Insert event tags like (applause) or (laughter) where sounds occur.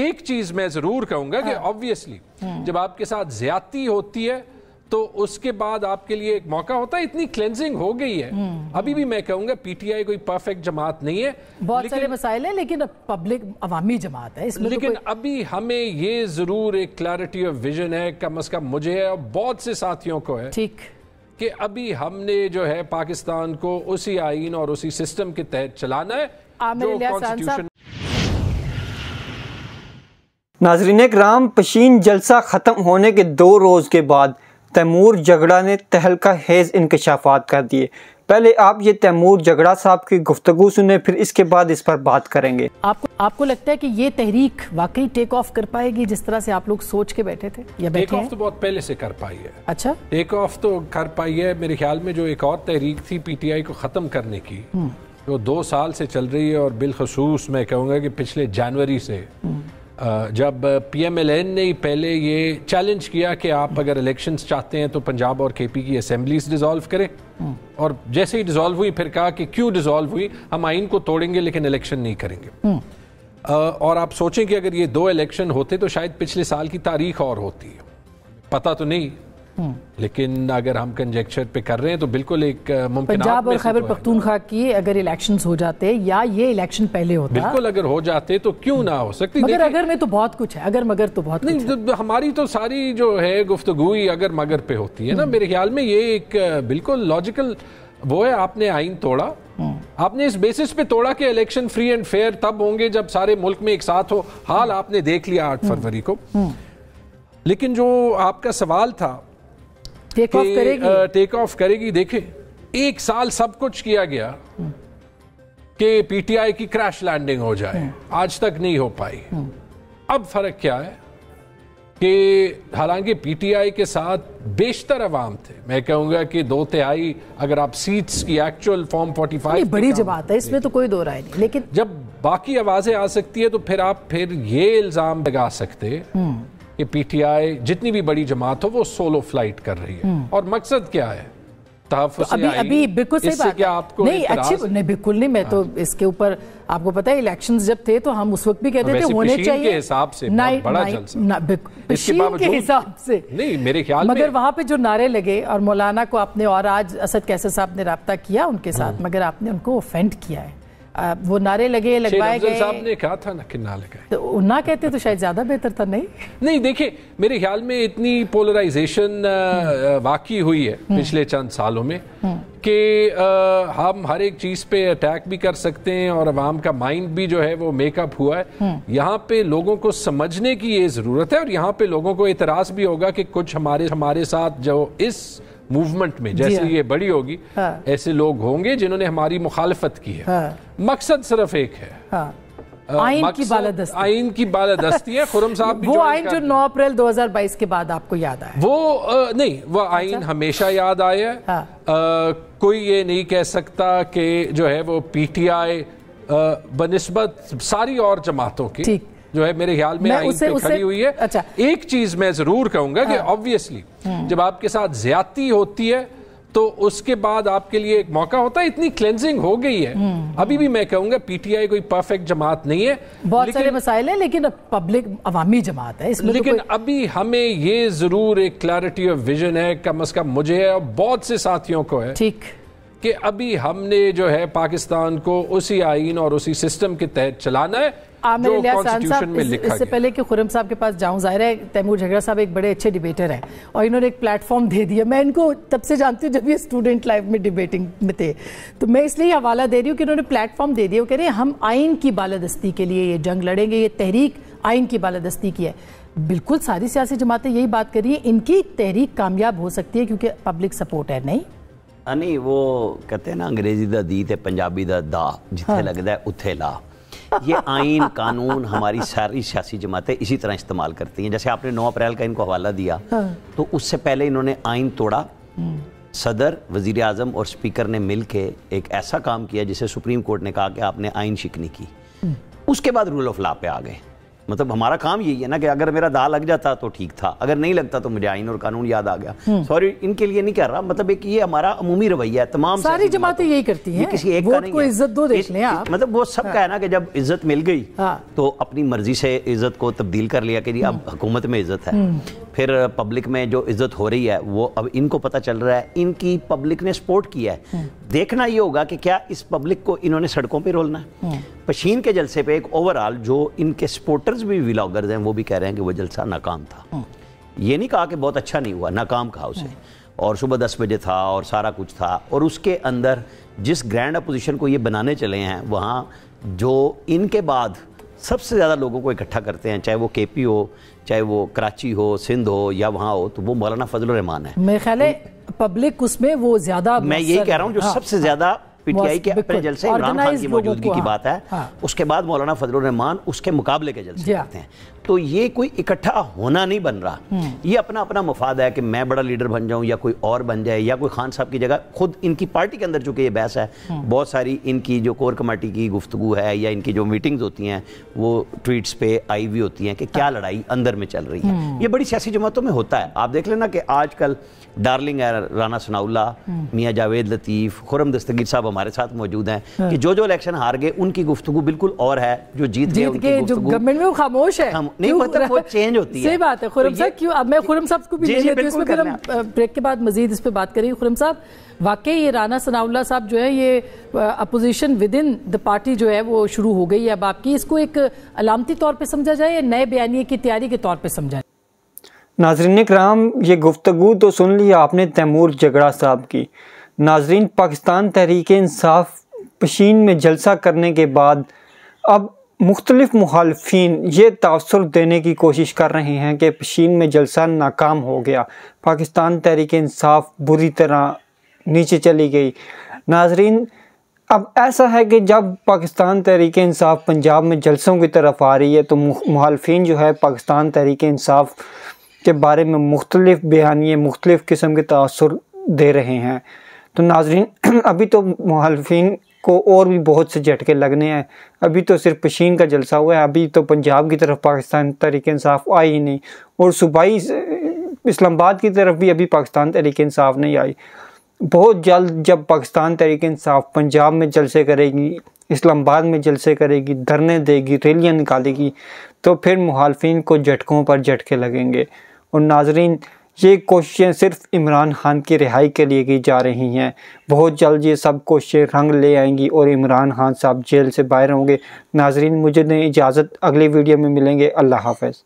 एक चीज मैं जरूर कहूंगा कि ऑब्वियसली हाँ। हम्म। जब आपके साथ ज्यादती होती है तो उसके बाद आपके लिए एक मौका होता है इतनी क्लेंजिंग हो गई है हम्म। अभी भी मैं कहूंगा पीटीआई कोई परफेक्ट जमात नहीं है बहुत सारे मसाइल हैं लेकिन पब्लिक अवामी जमात है इसमें तो लेकिन तो कोई... अभी हमें ये जरूर एक क्लैरिटी ऑफ विजन है कम अज कम मुझे है और बहुत से साथियों को है ठीक कि अभी हमने जो है पाकिस्तान को उसी आइन और उसी सिस्टम के तहत चलाना है नाजरीन कराम पशीन जलसा ख़त्म होने के दो रोज़ के बाद तैमूर जगड़ा ने तहलका हेज़ इनकशाफात कर दिए पहले आप ये तैमूर जगड़ा साहब की गुफ्तु सुने फिर इसके बाद इस पर बात करेंगे आपको आपको लगता है कि ये तहरीक वाकई टेक ऑफ कर पाएगी जिस तरह से आप लोग सोच के बैठे थे या बैठे टेक ऑफ तो बहुत पहले से कर पाई है अच्छा टेक ऑफ तो कर पाई है मेरे ख्याल में जो एक और तहरीक थी पीटीआई को ख़त्म करने की हम्म। जो दो साल से चल रही है और बिलखसूस मैं कहूँगा की पिछले जनवरी से हम्म। जब पीएमएलएन ने पहले ये चैलेंज किया कि आप अगर इलेक्शंस चाहते हैं तो पंजाब और केपी की असेंबलीज डिसॉल्व करें हम्म। और जैसे ही डिसॉल्व हुई फिर कहा कि क्यों डिसॉल्व हुई हम आइन को तोड़ेंगे लेकिन इलेक्शन नहीं करेंगे हम्म। और आप सोचें कि अगर ये दो इलेक्शन होते तो शायद पिछले साल की तारीख और होती पता तो नहीं लेकिन अगर हम कंजेक्चर पे कर रहे हैं तो बिल्कुल एक मुमकिन पंजाब और खैबर तो पख्तूनख्वा की अगर इलेक्शन हो जाते या ये इलेक्शन पहले होता बिल्कुल अगर हो जाते तो क्यों ना हो सकती मगर अगर में तो बहुत कुछ है अगर मगर तो बहुत नहीं है। तो हमारी तो सारी जो है गुफ्तगु अगर मगर पे होती है ना हम्म। मेरे ख्याल में ये एक बिल्कुल लॉजिकल वो है आपने आइन तोड़ा हम्म। आपने इस बेसिस पे तोड़ा कि इलेक्शन फ्री एंड फेयर तब होंगे जब सारे मुल्क में एक साथ हो हाल हम्म। आपने देख लिया आठ फरवरी को लेकिन जो आपका सवाल था टेक ऑफ करेगी टेक uh, ऑफ करेगी देखे एक साल सब कुछ किया गया कि पीटीआई की क्रैश लैंडिंग हो जाए हम्म। आज तक नहीं हो पाई हम्म। अब फर्क क्या है कि हालांकि पीटीआई के साथ बेशतर अवाम थे मैं कहूंगा कि दो तिहाई अगर आप सीट्स की एक्चुअल फॉर्म 45 फाइव बड़ी जमात है इसमें तो कोई दो राय नहीं लेकिन जब बाकी आवाजें आ सकती है तो फिर आप फिर ये इल्जाम लगा सकते हम्म। कि पीटीआई जितनी भी बड़ी जमात हो वो सोलो फ्लाइट कर रही है हम्म। और मकसद क्या है तो अभी अभी बिल्कुल सही बात क्या आपको नहीं अच्छी नहीं बिल्कुल नहीं मैं तो हाँ। इसके ऊपर आपको पता है इलेक्शन जब थे तो हम उस वक्त भी कहते थे होने चाहिए के हिसाब से बड़ा जलसा के हिसाब से नहीं मेरे ख्याल मगर वहाँ पे जो नारे लगे और मौलाना को आपने और आज असद कैसे साहब ने रबता किया उनके साथ हम्म। मगर आपने उनको ऑफेंड किया है वो नारे लगे लगवाए गए साहब ने कहा था ना कि ना लगाए तो ना कहते तो शायद ज्यादा बेहतर था नहीं नहीं देखिए मेरे ख्याल में इतनी पोलराइजेशन वाकई हुई है हम्म। पिछले चंद सालों में हम्म। कि हम हर एक चीज़ पे अटैक भी कर सकते हैं और आवाम का माइंड भी जो है वो मेकअप हुआ है हम्म। यहाँ पे लोगों को समझने की ये ज़रूरत है और यहाँ पे लोगों को एतराज़ भी होगा कि कुछ हमारे हमारे साथ जो इस मूवमेंट में जैसे हाँ। ये बड़ी होगी हाँ। ऐसे लोग होंगे जिन्होंने हमारी मुखालफत की है हाँ। मकसद सिर्फ एक है हाँ। आइन की बालादस्ती आइन की बालादस्ती है खुरम साहब (laughs) वो आइन जो 9 अप्रैल 2022 के बाद आपको याद आया वो आ, नहीं वो आइन अच्छा? हमेशा याद आया हाँ। आ, कोई ये नहीं कह सकता कि जो है वो पीटीआई बनस्बत सारी और जमातों की ठीक जो है मेरे ख्याल में उसे, पे उसे, खड़ी हुई है अच्छा एक चीज मैं जरूर कहूंगा कि ऑब्वियसली हाँ। हम्म। जब आपके साथ ज्यादा होती है तो उसके बाद आपके लिए एक मौका होता है इतनी क्लेंजिंग हो गई है हम्म। अभी भी मैं कहूंगा पीटीआई कोई परफेक्ट जमात नहीं है बहुत सारे मसाइल हैं लेकिन पब्लिक अवामी जमात है इसमें तो लेकिन तो अभी हमें ये जरूर एक क्लैरिटी ऑफ विजन है कम अज कम मुझे है और बहुत से साथियों को है ठीक कि अभी हमने जो है पाकिस्तान को उसी आइन और उसी सिस्टम के तहत चलाना है आमिर इससे पहले कि खुरम साहब के पास जाऊं जाहिर है तैमूर झगड़ा साहब एक बड़े अच्छे डिबेटर हैं और इन्होंने एक प्लेटफॉर्म दे दिया मैं इनको तब से जानती हूँ जब ये स्टूडेंट लाइफ में डिबेटिंग में थे तो मैं इसलिए हवाला दे रही हूँ कि इन्होंने प्लेटफॉर्म दे दिया वो कह रहे हैं हम आइन की बालादस्ती के लिए ये जंग लड़ेंगे ये तहरीक आइन की बालादस्ती की है बिल्कुल सारी सियासी जमातें यही बात कर रही है इनकी तहरीक कामयाब हो सकती है क्योंकि पब्लिक सपोर्ट है नहीं हाँ, हैं ना अंग्रेजी का दी ਦਾ पंजाबी का दा ਦਾ हाँ। लगता है ਉੱਥੇ ला ये आइन (laughs) कानून हमारी सारी सियासी जमातें इसी तरह इस्तेमाल करती हैं जैसे आपने 9 अप्रैल का इनको हवाला दिया हाँ। तो उससे पहले इन्होंने आइन तोड़ा हम्म। सदर वजीर अजम और स्पीकर ने मिल के एक ऐसा काम किया जिसे सुप्रीम कोर्ट ने कहा कि आपने आइन शिकनी की हम्म। उसके बाद रूल ऑफ लॉ पे आ गए मतलब हमारा काम यही है ना कि अगर मेरा दा लग जाता तो ठीक था अगर नहीं लगता तो मुझे आइन और कानून याद आ गया सॉरी हम्म। इनके लिए नहीं कर रहा मतलब एक ये हमारा अमूमी रवैया है तमाम सारी जमातें यही करती हैं किसी एक को इज्जत दो देख लें आप हाँ। मतलब वो सब का हाँ। है ना कि जब इज्जत मिल गई हाँ। तो अपनी मर्जी से इज्जत को तब्दील कर लिया कि जी अब हम्म। हुकूमत में इज्जत है हम्म। फिर पब्लिक में जो इज्जत हो रही है वो अब इनको पता चल रहा है इनकी पब्लिक ने सपोर्ट किया है देखना ये होगा कि क्या इस पब्लिक को इन्होंने सड़कों पर रोलना है पशीन के जलसे पे एक ओवरऑल जो इनके सपोर्टर्स भी व्लागर्स हैं वो भी कह रहे हैं कि वो जलसा नाकाम था हाँ। ये नहीं कहा कि बहुत अच्छा नहीं हुआ नाकाम कहा उसे हाँ। और सुबह दस बजे था और सारा कुछ था और उसके अंदर जिस ग्रैंड अपोजिशन को ये बनाने चले हैं वहाँ जो इनके बाद सबसे ज़्यादा लोगों को इकट्ठा करते हैं चाहे वो के पी हो चाहे वो कराची हो सिंध हो या वहाँ हो तो वो मौलाना फजल रहमान है मैं ख्याल पब्लिक उसमें वो ज़्यादा मैं यही कह रहा हूँ जो हाँ, सबसे ज़्यादा पीटीआई के अपने जलसे इमरान खान की मौजूदगी की हाँ, बात है हाँ। उसके बाद मौलाना फजल रहमान उसके मुकाबले के जलसे हाँ। करते हैं तो ये कोई इकट्ठा होना नहीं बन रहा हम्म। ये अपना अपना मुफाद है कि मैं बड़ा लीडर बन जाऊं या कोई और बन जाए या कोई खान साहब की जगह खुद इनकी पार्टी के अंदर चूंकि ये बहस है हम्म। बहुत सारी इनकी जो कोर कमेटी की गुफ्तु है या इनकी जो मीटिंग्स होती हैं वो ट्वीट्स पे आई हुई होती हैं कि क्या हाँ। लड़ाई अंदर में चल रही है हम्म। ये बड़ी सियासी जमातों में होता है आप देख लेना कि आजकल डार्लिंग है राना सनाउल्ला मियाँ जावेद लतीफ़ खुरम दस्तगीर साहब हमारे साथ मौजूद हैं कि हाँ। जो जो इलेक्शन हार गए उनकी गुफ्तु बिल्कुल और है जो जीत गए जो गवर्नमेंट में खामोश है नहीं मतलब वो चेंज होती है सही बात है खुरम तो साहब क्यों अब मैं खुरम साहब को भी तो ब्रेक के बाद मजीद इस पर बात करेंगे खुरम साहब वाकई ये राना सनाउल्ला साहब जो है ये opposition within the party जो है वो शुरू हो गई है अब आपकी इसको एक अलामती तौर पर समझा जाए या नए बयानी की तैयारी के तौर पर समझा जाए नाजरीन कराम ये गुफ्तु तो सुन ली आपने तैमूर जगड़ा साहब की नाजरीन पाकिस्तान तहरीक इंसाफ पशीन में जलसा करने के बाद अब मुख्तलिफ मुहालफन ये तसर देने की कोशिश कर रहे हैं कि पशीन में जलसा नाकाम हो गया पाकिस्तान तहरीक इंसाफ बुरी तरह नीचे चली गई नाजरीन अब ऐसा है कि जब पाकिस्तान तहरीक इंसाफ पंजाब में जलसों की तरफ आ रही है तो मुहालफन जो है पाकिस्तान तहरीक इंसाफ के बारे में मुख्तलिफ बयानी मुख्तलिफ किस्म के तसर दे रहे हैं तो नाजरीन (clears throat) अभी तो मुहालफन को और भी बहुत से झटके लगने हैं अभी तो सिर्फ पशीन का जलसा हुआ है अभी तो पंजाब की तरफ पाकिस्तान तरीके इंसाफ आई ही नहीं और सूबाई इस्लामाबाद की तरफ भी अभी पाकिस्तान तरीके इंसाफ नहीं आई बहुत जल्द जब पाकिस्तान तरीके इंसाफ पंजाब में जलसे करेगी इस्लामाबाद में जलसे करेगी धरने देगी रैलियाँ निकालेगी तो फिर मुहालफिन को झटकों पर झटके लगेंगे और नाजरीन ये कोशिशें सिर्फ इमरान खान की रिहाई के लिए की जा रही हैं बहुत जल्द ये सब कोशिशें रंग ले आएंगी और इमरान खान साहब जेल से बाहर होंगे नाजरीन मुझे नहीं इजाज़त अगली वीडियो में मिलेंगे अल्लाह हाफ